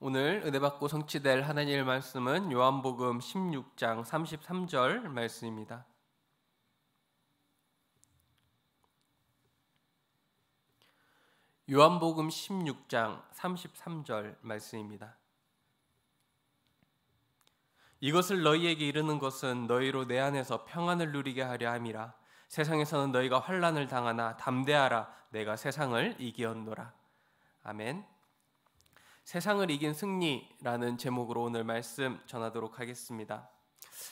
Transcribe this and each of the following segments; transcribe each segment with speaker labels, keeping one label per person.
Speaker 1: 오늘 은혜 받고 성취될 하나님의 말씀은 요한복음 16장 33절 말씀입니다. 요한복음 16장 33절 말씀입니다. 이것을 너희에게 이르는 것은 너희로 내 안에서 평안을 누리게 하려 함이라. 세상에서는 너희가 환란을 당하나 담대하라. 내가 세상을 이기었노라. 아멘. 세상을 이긴 승리라는 제목으로 오늘 말씀 전하도록 하겠습니다.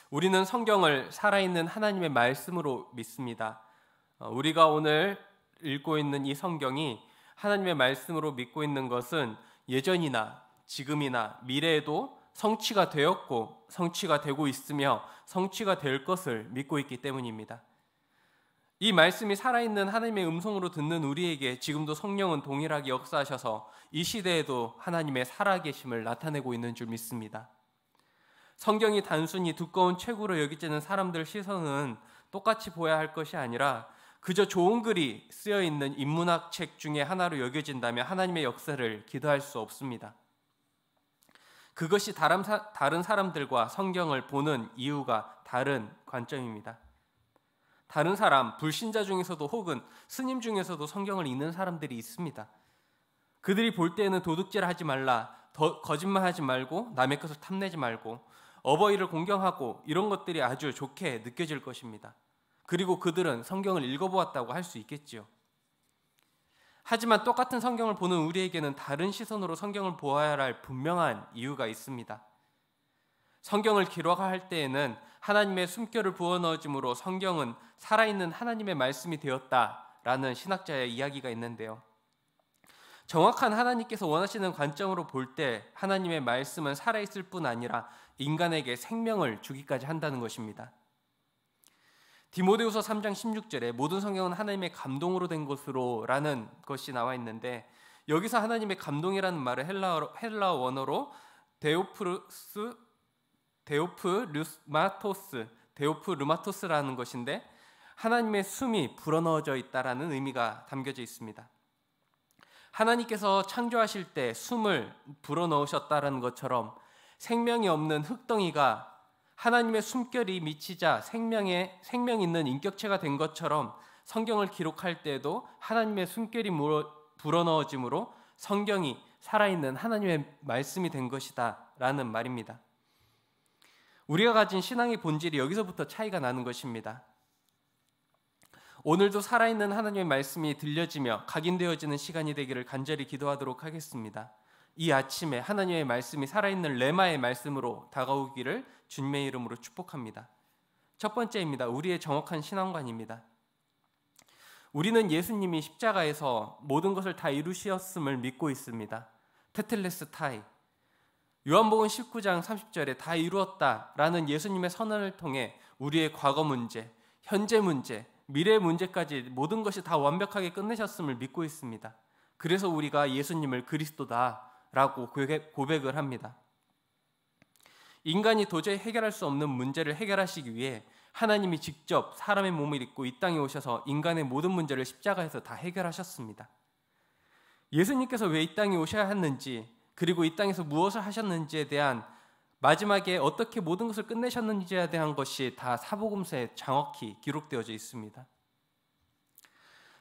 Speaker 1: 우리는 성경을 살아있는 하나님의 말씀으로 믿습니다. 어, 우리가 오늘 읽고 있는 이 성경이 하나님의 말씀으로 믿고 있는 것은 예전이나 지금이나 미래에도 성취가 되었고 성취가 되고 있으며 성취가 될 것을 믿고 있기 때문입니다. 이 말씀이 살아있는 하나님의 음성으로 듣는 우리에게 지금도 성령은 동일하게 역사하셔서 이 시대에도 하나님의 살아계심을 나타내고 있는 줄 믿습니다. 성경이 단순히 두꺼운 책으로 여기지는 사람들 시선은 똑같이 보아야 할 것이 아니라 그저 좋은 글이 쓰여 있는 인문학 책 중에 하나로 여겨진다면 하나님의 역사를 기도할 수 없습니다. 그것이 다른 사람들과 성경을 보는 이유가 다른 관점입니다. 다른 사람, 불신자 중에서도 혹은 스님 중에서도 성경을 읽는 사람들이 있습니다. 그들이 볼 때는 에 도둑질 하지 말라, 거짓말 하지 말고, 남의 것을 탐내지 말고, 어버이를 공경하고, 이런 것들이 아주 좋게 느껴질 것입니다. 그리고 그들은 성경을 읽어보았다고 할 수 있겠지요. 하지만 똑같은 성경을 보는 우리에게는 다른 시선으로 성경을 보아야 할 분명한 이유가 있습니다. 성경을 기록할 때에는 하나님의 숨결을 부어 넣어짐으로 성경은 살아있는 하나님의 말씀이 되었다라는 신학자의 이야기가 있는데요. 정확한 하나님께서 원하시는 관점으로 볼 때 하나님의 말씀은 살아있을 뿐 아니라 인간에게 생명을 주기까지 한다는 것입니다. 디모데우서 3장 16절에 모든 성경은 하나님의 감동으로 된 것으로라는 것이 나와 있는데 여기서 하나님의 감동이라는 말을 헬라 헬라 원어로 데오프루스 데오프 루마토스 데오프 루마토스라는 것인데 하나님의 숨이 불어넣어져 있다라는 의미가 담겨져 있습니다. 하나님께서 창조하실 때 숨을 불어넣으셨다라는 것처럼 생명이 없는 흙덩이가 하나님의 숨결이 미치자 생명에 생명 있는 인격체가 된 것처럼 성경을 기록할 때도 하나님의 숨결이 불어넣어짐으로 성경이 살아있는 하나님의 말씀이 된 것이다라는 말입니다. 우리가 가진 신앙의 본질이 여기서부터 차이가 나는 것입니다. 오늘도 살아있는 하나님의 말씀이 들려지며 각인되어지는 시간이 되기를 간절히 기도하도록 하겠습니다. 이 아침에 하나님의 말씀이 살아있는 레마의 말씀으로 다가오기를 주님의 이름으로 축복합니다. 첫 번째입니다. 우리의 정확한 신앙관입니다. 우리는 예수님이 십자가에서 모든 것을 다 이루셨음을 믿고 있습니다. 테텔레스 타이, 요한복음 19장 30절에 다 이루었다라는 예수님의 선언을 통해 우리의 과거 문제, 현재 문제, 미래 문제까지 모든 것이 다 완벽하게 끝내셨음을 믿고 있습니다. 그래서 우리가 예수님을 그리스도다라고 고백을 합니다. 인간이 도저히 해결할 수 없는 문제를 해결하시기 위해 하나님이 직접 사람의 몸을 입고 이 땅에 오셔서 인간의 모든 문제를 십자가에서 다 해결하셨습니다. 예수님께서 왜 이 땅에 오셔야 했는지 그리고 이 땅에서 무엇을 하셨는지에 대한 마지막에 어떻게 모든 것을 끝내셨는지에 대한 것이 다 사복음서에 정확히 기록되어져 있습니다.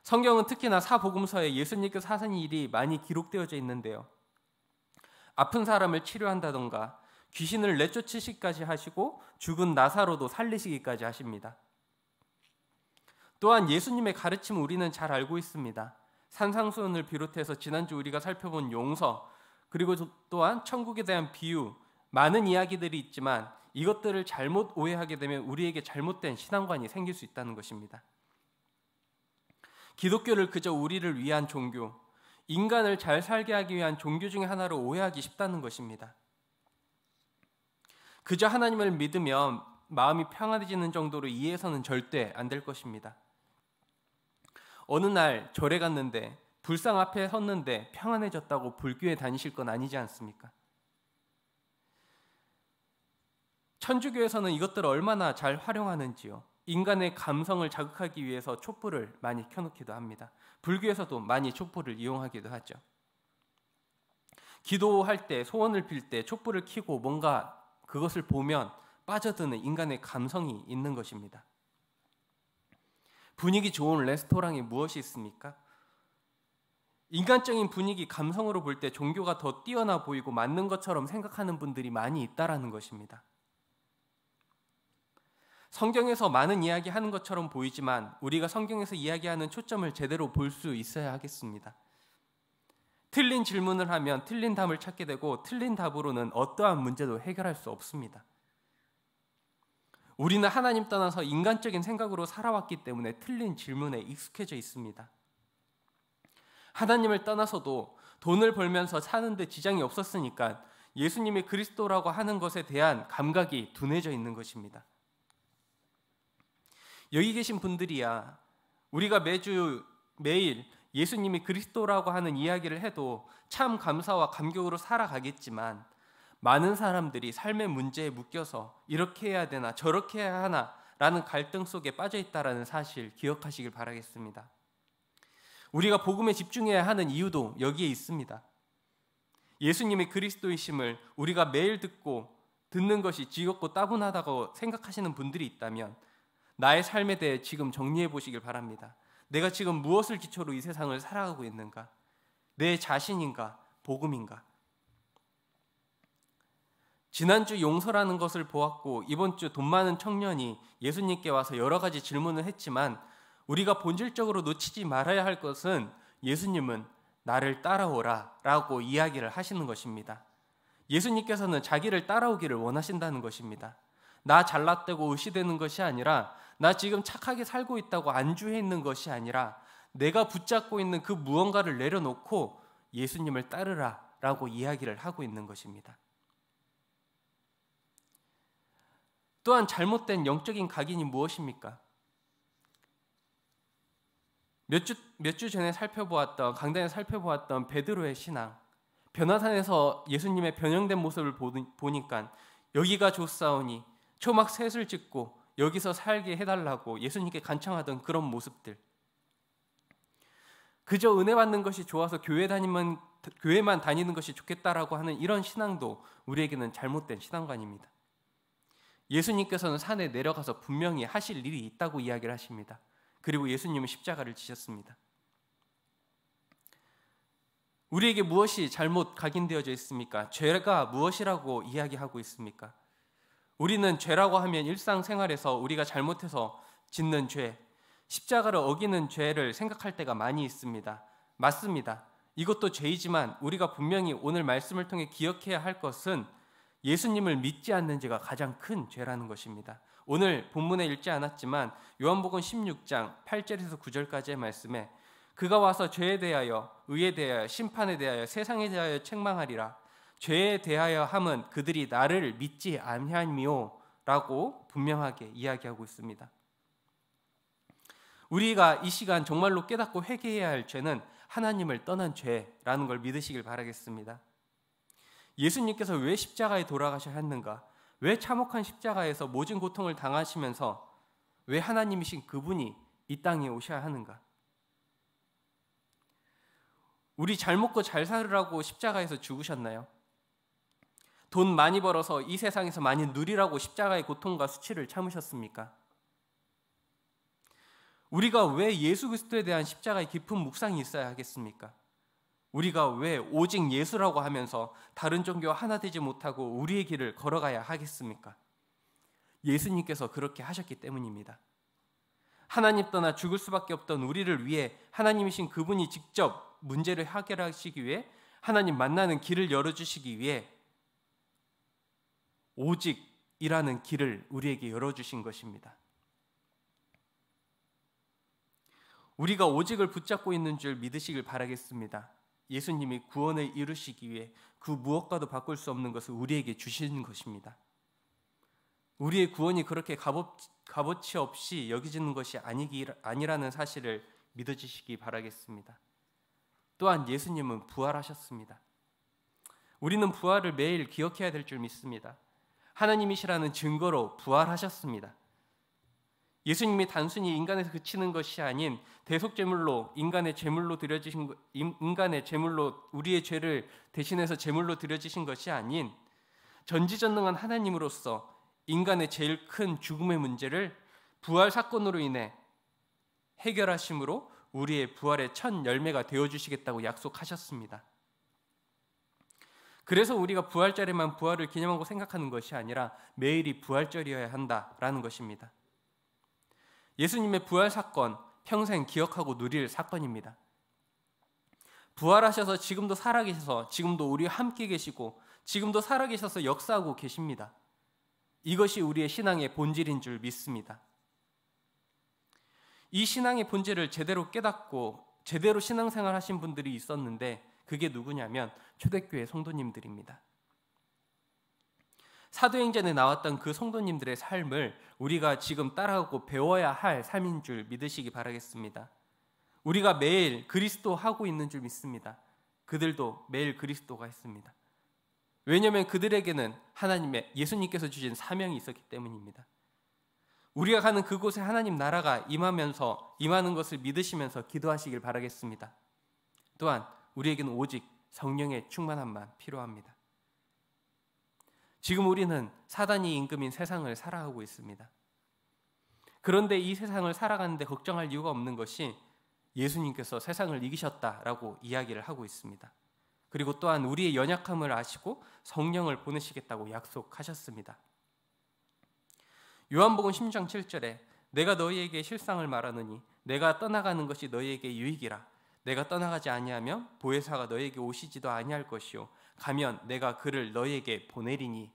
Speaker 1: 성경은 특히나 사복음서에 예수님께서 사신 일이 많이 기록되어져 있는데요. 아픈 사람을 치료한다던가 귀신을 내쫓으시기까지 하시고 죽은 나사로도 살리시기까지 하십니다. 또한 예수님의 가르침 우리는 잘 알고 있습니다. 산상수원을 비롯해서 지난주 우리가 살펴본 용서, 그리고 또한 천국에 대한 비유, 많은 이야기들이 있지만 이것들을 잘못 오해하게 되면 우리에게 잘못된 신앙관이 생길 수 있다는 것입니다. 기독교를 그저 우리를 위한 종교, 인간을 잘 살게 하기 위한 종교 중의 하나로 오해하기 쉽다는 것입니다. 그저 하나님을 믿으면 마음이 평안해지는 정도로 이해해서는 절대 안 될 것입니다. 어느 날 절에 갔는데 불상 앞에 섰는데 평안해졌다고 불교에 다니실 건 아니지 않습니까? 천주교에서는 이것들을 얼마나 잘 활용하는지요. 인간의 감성을 자극하기 위해서 촛불을 많이 켜놓기도 합니다. 불교에서도 많이 촛불을 이용하기도 하죠. 기도할 때, 소원을 빌 때 촛불을 켜고 뭔가 그것을 보면 빠져드는 인간의 감성이 있는 것입니다. 분위기 좋은 레스토랑에 무엇이 있습니까? 인간적인 분위기 감성으로 볼 때 종교가 더 뛰어나 보이고 맞는 것처럼 생각하는 분들이 많이 있다라는 것입니다. 성경에서 많은 이야기 하는 것처럼 보이지만 우리가 성경에서 이야기하는 초점을 제대로 볼 수 있어야 하겠습니다. 틀린 질문을 하면 틀린 답을 찾게 되고 틀린 답으로는 어떠한 문제도 해결할 수 없습니다. 우리는 하나님 떠나서 인간적인 생각으로 살아왔기 때문에 틀린 질문에 익숙해져 있습니다. 하나님을 떠나서도 돈을 벌면서 사는데 지장이 없었으니까 예수님이 그리스도라고 하는 것에 대한 감각이 둔해져 있는 것입니다. 여기 계신 분들이야 우리가 매주 매일 예수님이 그리스도라고 하는 이야기를 해도 참 감사와 감격으로 살아가겠지만 많은 사람들이 삶의 문제에 묶여서 이렇게 해야 되나 저렇게 해야 하나라는 갈등 속에 빠져 있다라는 사실 기억하시길 바라겠습니다. 우리가 복음에 집중해야 하는 이유도 여기에 있습니다. 예수님이 그리스도이심을 우리가 매일 듣고 듣는 것이 지겹고 따분하다고 생각하시는 분들이 있다면 나의 삶에 대해 지금 정리해 보시길 바랍니다. 내가 지금 무엇을 기초로 이 세상을 살아가고 있는가? 내 자신인가? 복음인가? 지난주 용서라는 것을 보았고 이번 주 돈 많은 청년이 예수님께 와서 여러 가지 질문을 했지만 우리가 본질적으로 놓치지 말아야 할 것은 예수님은 나를 따라오라 라고 이야기를 하시는 것입니다. 예수님께서는 자기를 따라오기를 원하신다는 것입니다. 나 잘났다고 의시되는 것이 아니라 나 지금 착하게 살고 있다고 안주해 있는 것이 아니라 내가 붙잡고 있는 그 무언가를 내려놓고 예수님을 따르라 라고 이야기를 하고 있는 것입니다. 또한 잘못된 영적인 각인이 무엇입니까? 몇주몇주 전에 살펴보았던 강단에 살펴보았던 베드로의 신앙 변화산에서 예수님의 변형된 모습을 보니까 여기가 좋사오니 초막 셋을 짓고 여기서 살게 해달라고 예수님께 간청하던 그런 모습들 그저 은혜 받는 것이 좋아서 교회 다니면 교회만 다니는 것이 좋겠다라고 하는 이런 신앙도 우리에게는 잘못된 신앙관입니다. 예수님께서는 산에 내려가서 분명히 하실 일이 있다고 이야기를 하십니다. 그리고 예수님은 십자가를 지셨습니다. 우리에게 무엇이 잘못 각인되어져 있습니까? 죄가 무엇이라고 이야기하고 있습니까? 우리는 죄라고 하면 일상생활에서 우리가 잘못해서 짓는 죄, 십자가를 어기는 죄를 생각할 때가 많이 있습니다. 맞습니다. 이것도 죄이지만 우리가 분명히 오늘 말씀을 통해 기억해야 할 것은 예수님을 믿지 않는 죄가 가장 큰 죄라는 것입니다. 오늘 본문에 읽지 않았지만 요한복음 16장 8절에서 9절까지의 말씀에 그가 와서 죄에 대하여 의에 대하여 심판에 대하여 세상에 대하여 책망하리라 죄에 대하여 함은 그들이 나를 믿지 아니하니요라고 분명하게 이야기하고 있습니다. 우리가 이 시간 정말로 깨닫고 회개해야 할 죄는 하나님을 떠난 죄라는 걸 믿으시길 바라겠습니다. 예수님께서 왜 십자가에 돌아가셔야 했는가? 왜 참혹한 십자가에서 모진 고통을 당하시면서 왜 하나님이신 그분이 이 땅에 오셔야 하는가? 우리 잘 먹고 잘 살으라고 십자가에서 죽으셨나요? 돈 많이 벌어서 이 세상에서 많이 누리라고 십자가의 고통과 수치를 참으셨습니까? 우리가 왜 예수 그리스도에 대한 십자가의 깊은 묵상이 있어야 하겠습니까? 우리가 왜 오직 예수라고 하면서 다른 종교 하나 되지 못하고 우리의 길을 걸어가야 하겠습니까? 예수님께서 그렇게 하셨기 때문입니다. 하나님 떠나 죽을 수밖에 없던 우리를 위해 하나님이신 그분이 직접 문제를 해결하시기 위해 하나님 만나는 길을 열어주시기 위해 오직이라는 길을 우리에게 열어주신 것입니다. 우리가 오직을 붙잡고 있는 줄 믿으시길 바라겠습니다. 예수님이 구원을 이루시기 위해 그 무엇과도 바꿀 수 없는 것을 우리에게 주신 것입니다. 우리의 구원이 그렇게 값어, 치 없이 여겨지는 것이 아니기, 아니라는 사실을 믿어주시기 바라겠습니다. 또한 예수님은 부활하셨습니다. 우리는 부활을 매일 기억해야 될 줄 믿습니다. 하나님이시라는 증거로 부활하셨습니다. 예수님이 단순히 인간에서 그치는 것이 아닌 대속 제물로 인간의 제물로 드려지신 인간의 제물로 우리의 죄를 대신해서 제물로 드려지신 것이 아닌 전지전능한 하나님으로서 인간의 제일 큰 죽음의 문제를 부활 사건으로 인해 해결하심으로 우리의 부활의 첫 열매가 되어 주시겠다고 약속하셨습니다. 그래서 우리가 부활절에만 부활을 기념하고 생각하는 것이 아니라 매일이 부활절이어야 한다라는 것입니다. 예수님의 부활 사건 평생 기억하고 누릴 사건입니다. 부활하셔서 지금도 살아계셔서 지금도 우리와 함께 계시고 지금도 살아계셔서 역사하고 계십니다. 이것이 우리의 신앙의 본질인 줄 믿습니다. 이 신앙의 본질을 제대로 깨닫고 제대로 신앙생활 하신 분들이 있었는데 그게 누구냐면 초대교회 성도님들입니다. 사도행전에 나왔던 그 성도님들의 삶을 우리가 지금 따라하고 배워야 할 삶인 줄 믿으시기 바라겠습니다. 우리가 매일 그리스도 하고 있는 줄 믿습니다. 그들도 매일 그리스도가 했습니다. 왜냐하면 그들에게는 하나님의 예수님께서 주신 사명이 있었기 때문입니다. 우리가 가는 그곳에 하나님 나라가 임하면서 임하는 것을 믿으시면서 기도하시길 바라겠습니다. 또한 우리에게는 오직 성령의 충만함만 필요합니다. 지금 우리는 사단이 임금인 세상을 살아가고 있습니다. 그런데 이 세상을 살아가는데 걱정할 이유가 없는 것이 예수님께서 세상을 이기셨다라고 이야기를 하고 있습니다. 그리고 또한 우리의 연약함을 아시고 성령을 보내시겠다고 약속하셨습니다. 요한복음 1 0장 7절에 내가 너희에게 실상을 말하느니 내가 떠나가는 것이 너희에게 유익이라 내가 떠나가지 아니하면 보혜사가 너희에게 오시지도 아니할 것이요 가면 내가 그를 너에게 보내리니.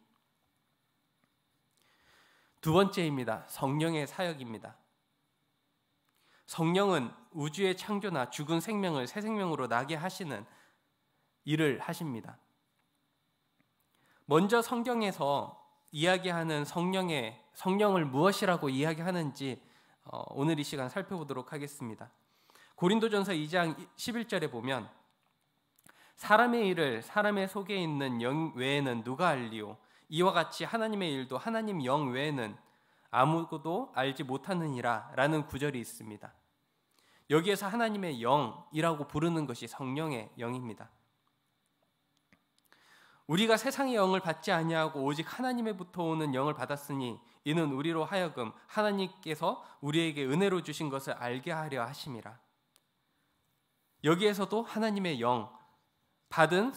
Speaker 1: 두 번째입니다. 성령의 사역입니다. 성령은 우주의 창조나 죽은 생명을 새 생명으로 나게 하시는 일을 하십니다. 먼저 성경에서 이야기하는 성령의 성령을 무엇이라고 이야기하는지 어, 오늘 이 시간 살펴보도록 하겠습니다. 고린도전서 2장 11절에 보면 사람의 일을 사람의 속에 있는 영 외에는 누가 알리오? 이와 같이 하나님의 일도 하나님 영 외에는 아무도 알지 못하느니라라는 구절이 있습니다. 여기에서 하나님의 영이라고 부르는 것이 성령의 영입니다. 우리가 세상의 영을 받지 아니하고 오직 하나님의부터 오는 영을 받았으니 이는 우리로 하여금 하나님께서 우리에게 은혜로 주신 것을 알게 하려 하심이라. 여기에서도 하나님의 영, 받은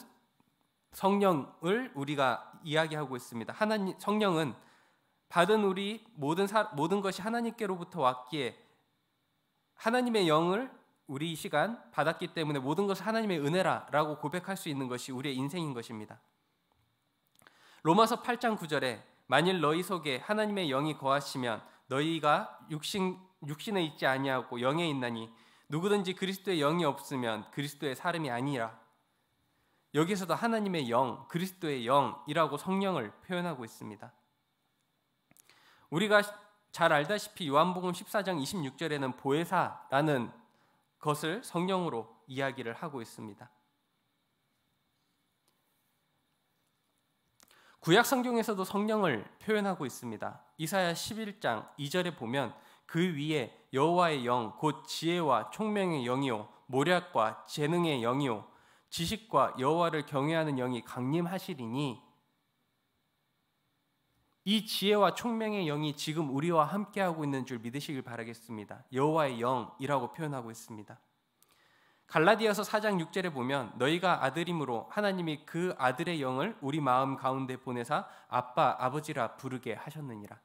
Speaker 1: 성령을 우리가 이야기하고 있습니다. 하나님 성령은 받은 우리 모든 사, 모든 것이 하나님께로부터 왔기에 하나님의 영을 우리 이 시간 받았기 때문에 모든 것을 하나님의 은혜라라고 고백할 수 있는 것이 우리의 인생인 것입니다. 로마서 8장 9절에 만일 너희 속에 하나님의 영이 거하시면 너희가 육신 육신에 있지 아니하고 영에 있나니 누구든지 그리스도의 영이 없으면 그리스도의 사람이 아니라 여기서도 하나님의 영, 그리스도의 영이라고 성령을 표현하고 있습니다. 우리가 잘 알다시피 요한복음 14장 26절에는 보혜사라는 것을 성령으로 이야기를 하고 있습니다. 구약 성경에서도 성령을 표현하고 있습니다. 이사야 11장 2절에 보면 그 위에 여호와의 영곧 지혜와 총명의 영이요 모략과 재능의 영이요 지식과 여호와를 경외하는 영이 강림하시리니 이 지혜와 총명의 영이 지금 우리와 함께하고 있는 줄 믿으시길 바라겠습니다. 여호와의 영이라고 표현하고 있습니다. 갈라디아서 4장 6절에 보면 너희가 아들임으로 하나님이 그 아들의 영을 우리 마음 가운데 보내사 아빠 아버지라 부르게 하셨느니라.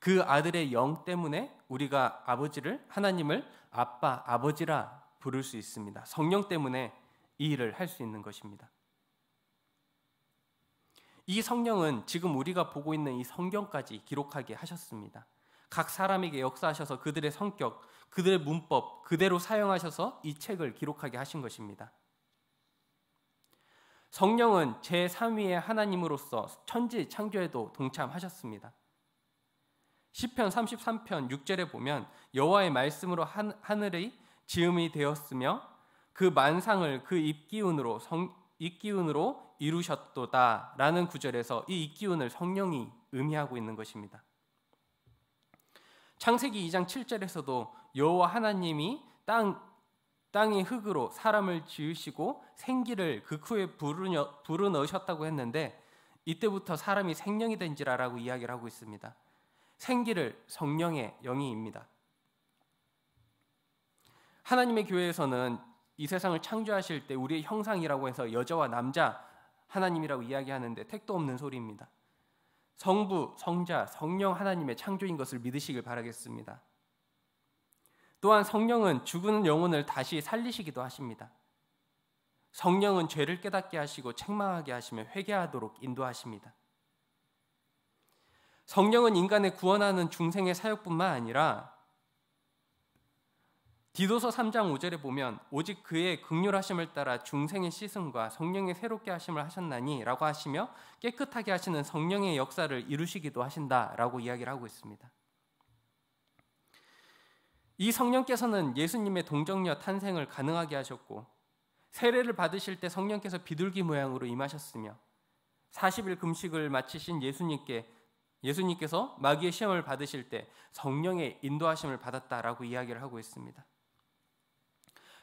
Speaker 1: 그 아들의 영 때문에 우리가 아버지를 하나님을 아빠 아버지라 부를 수 있습니다. 성령 때문에 이 일을 할 수 있는 것입니다. 이 성령은 지금 우리가 보고 있는 이 성경까지 기록하게 하셨습니다. 각 사람에게 역사하셔서 그들의 성격, 그들의 문법 그대로 사용하셔서 이 책을 기록하게 하신 것입니다. 성령은 제3위의 하나님으로서 천지 창조에도 동참하셨습니다. 시편 33편 6절에 보면 여호와의 말씀으로 하늘의 지음이 되었으며 그 만상을 그 입기운으로 성, 입기운으로 이루셨도다라는 구절에서 이 입기운을 성령이 의미하고 있는 것입니다. 창세기 2장 7절에서도 여호와 하나님이 땅 땅이 흙으로 사람을 지으시고 생기를 극후에 그 부르넣으셨다고 했는데 이때부터 사람이 생명이 된지라라고 이야기를 하고 있습니다. 생기를 성령의 영이입니다. 하나님의 교회에서는 이 세상을 창조하실 때 우리의 형상이라고 해서 여자와 남자 하나님이라고 이야기하는데 택도 없는 소리입니다. 성부, 성자, 성령 하나님의 창조인 것을 믿으시길 바라겠습니다. 또한 성령은 죽은 영혼을 다시 살리시기도 하십니다. 성령은 죄를 깨닫게 하시고 책망하게 하시며 회개하도록 인도하십니다. 성령은 인간의 구원하는 중생의 사역뿐만 아니라 디도서 3장 5절에 보면 오직 그의 극률하심을 따라 중생의 씻음과 성령의 새롭게 하심을 하셨나니라고 하시며 깨끗하게 하시는 성령의 역사를 이루시기도 하신다라고 이야기를 하고 있습니다. 이 성령께서는 예수님의 동정녀 탄생을 가능하게 하셨고 세례를 받으실 때 성령께서 비둘기 모양으로 임하셨으며 40일 금식을 마치신 예수님께 예수님께서 마귀의 시험을 받으실 때 성령의 인도하심을 받았다라고 이야기를 하고 있습니다.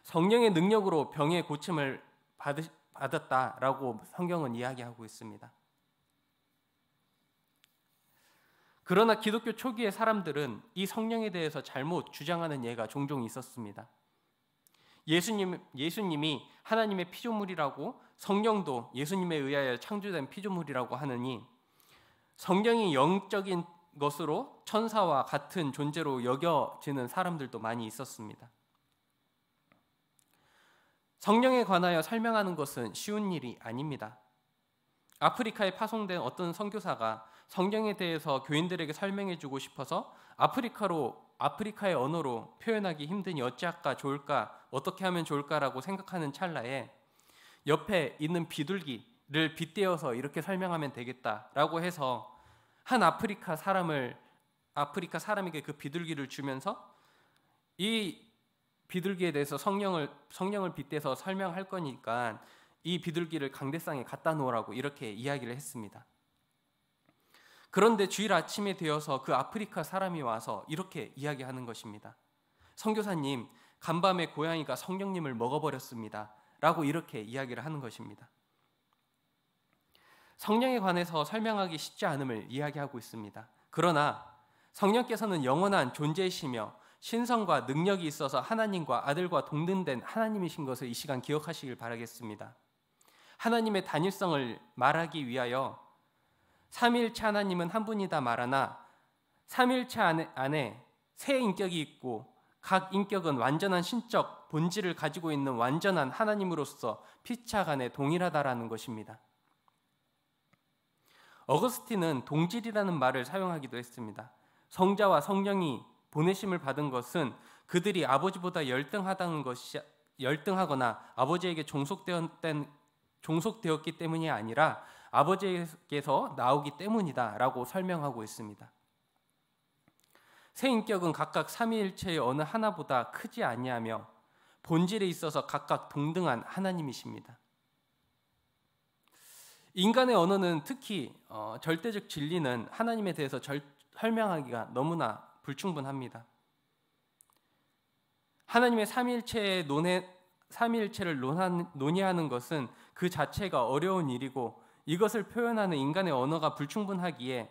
Speaker 1: 성령의 능력으로 병의 고침을 받았다라고 성경은 이야기하고 있습니다. 그러나 기독교 초기의 사람들은 이 성령에 대해서 잘못 주장하는 예가 종종 있었습니다. 예수님, 예수님이 하나님의 피조물이라고 성령도 예수님에 의하여 창조된 피조물이라고 하느니 성령이 영적인 것으로 천사와 같은 존재로 여겨지는 사람들도 많이 있었습니다. 성령에 관하여 설명하는 것은 쉬운 일이 아닙니다. 아프리카에 파송된 어떤 선교사가 성경에 대해서 교인들에게 설명해 주고 싶어서 아프리카로 아프리카의 언어로 표현하기 힘드 어찌할까 좋을까 어떻게 하면 좋을까라고 생각하는 찰나에 옆에 있는 비둘기를 빗대어서 이렇게 설명하면 되겠다라고 해서 한 아프리카 사람을 아프리카 사람에게 그 비둘기를 주면서 이 비둘기에 대해서 성령을 성령을 빗대서 설명할 거니까 이 비둘기를 강대상에 갖다 놓으라고 이렇게 이야기를 했습니다. 그런데 주일 아침에 되어서 그 아프리카 사람이 와서 이렇게 이야기하는 것입니다. 성교사님, 간밤에 고양이가 성령님을 먹어버렸습니다. 라고 이렇게 이야기를 하는 것입니다. 성령에 관해서 설명하기 쉽지 않음을 이야기하고 있습니다. 그러나 성령께서는 영원한 존재이시며 신성과 능력이 있어서 하나님과 아들과 동등된 하나님이신 것을 이 시간 기억하시길 바라겠습니다. 하나님의 단일성을 말하기 위하여 삼일체 하나님은 한 분이다 말하나 삼일체 안에, 안에 새 인격이 있고 각 인격은 완전한 신적 본질을 가지고 있는 완전한 하나님으로서 피차간에 동일하다라는 것입니다. 어거스틴은 동질이라는 말을 사용하기도 했습니다. 성자와 성령이 보내심을 받은 것은 그들이 아버지보다 열등하다는 것이 열등하거나 아버지에게 종속되었던 종속되었기 때문이 아니라 아버지에게서 나오기 때문이다라고 설명하고 있습니다. 새 인격은 각각 삼위일체의 어느 하나보다 크지 아니하며 본질에 있어서 각각 동등한 하나님이십니다. 인간의 언어는 특히 어, 절대적 진리는 하나님에 대해서 절, 설명하기가 너무나 불충분합니다. 하나님의 삼일체의 논의 삼일체를 논의하는 것은 그 자체가 어려운 일이고 이것을 표현하는 인간의 언어가 불충분하기에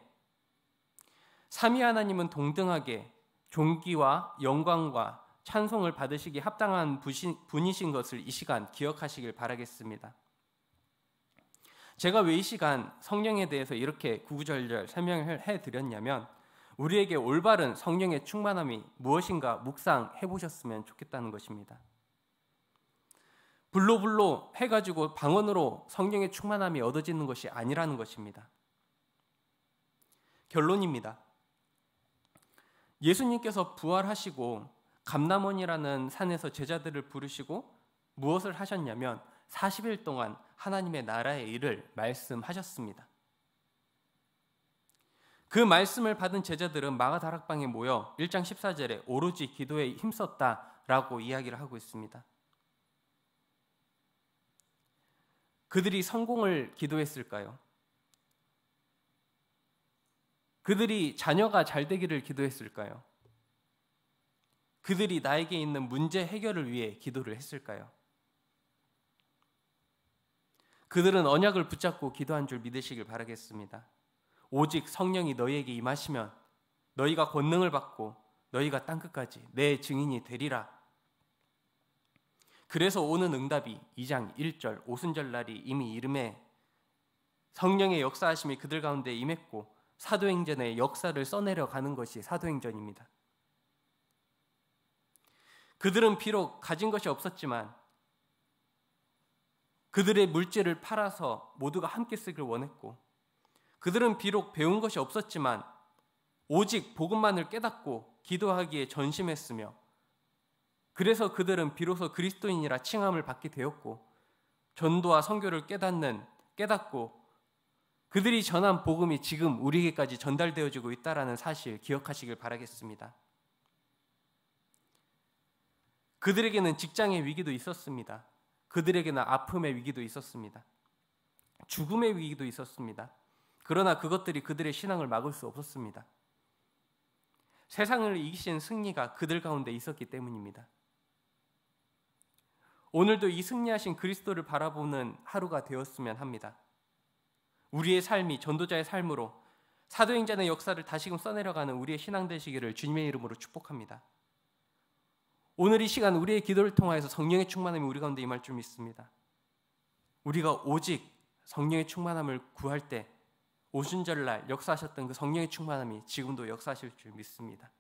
Speaker 1: 삼위 하나님은 동등하게 존귀와 영광과 찬송을 받으시기 합당한 분이신 것을 이 시간 기억하시길 바라겠습니다. 제가 왜 이 시간 성령에 대해서 이렇게 구구절절 설명을 해 드렸냐면 우리에게 올바른 성령의 충만함이 무엇인가 묵상해 보셨으면 좋겠다는 것입니다. 불로 불로 해가지고 방언으로 성령의 충만함이 얻어지는 것이 아니라는 것입니다. 결론입니다. 예수님께서 부활하시고 감남원이라는 산에서 제자들을 부르시고 무엇을 하셨냐면 40일 동안 하나님의 나라의 일을 말씀하셨습니다. 그 말씀을 받은 제자들은 마가 다락방에 모여 1장 14절에 오로지 기도에 힘썼다라고 이야기를 하고 있습니다. 그들이 성공을 기도했을까요? 그들이 자녀가 잘 되기를 기도했을까요? 그들이 나에게 있는 문제 해결을 위해 기도를 했을까요? 그들은 언약을 붙잡고 기도한 줄 믿으시길 바라겠습니다. 오직 성령이 너희에게 임하시면 너희가 권능을 받고 너희가 땅 끝까지 내 증인이 되리라. 그래서 오는 응답이 2장 1절 오순절 날이 이미 이름에 성령의 역사하심이 그들 가운데 임했고 사도행전의 역사를 써내려 가는 것이 사도행전입니다. 그들은 비록 가진 것이 없었지만 그들의 물질을 팔아서 모두가 함께 쓰길 원했고 그들은 비록 배운 것이 없었지만 오직 복음만을 깨닫고 기도하기에 전심했으며 그래서 그들은 비로소 그리스도인이라 칭함을 받게 되었고 전도와 선교를 깨닫는 깨닫고 그들이 전한 복음이 지금 우리에게까지 전달되어지고 있다라는 사실 기억하시길 바라겠습니다. 그들에게는 직장의 위기도 있었습니다. 그들에게는 아픔의 위기도 있었습니다. 죽음의 위기도 있었습니다. 그러나 그것들이 그들의 신앙을 막을 수 없었습니다. 세상을 이기신 승리가 그들 가운데 있었기 때문입니다. 오늘도 이 승리하신 그리스도를 바라보는 하루가 되었으면 합니다. 우리의 삶이 전도자의 삶으로 사도행전의 역사를 다시금 써내려가는 우리의 신앙 되시기를 주님의 이름으로 축복합니다. 오늘 이 시간 우리의 기도를 통하여서 성령의 충만함이 우리 가운데 임할 줄 믿습니다. 우리가 오직 성령의 충만함을 구할 때 오순절날 역사하셨던 그 성령의 충만함이 지금도 역사하실 줄 믿습니다.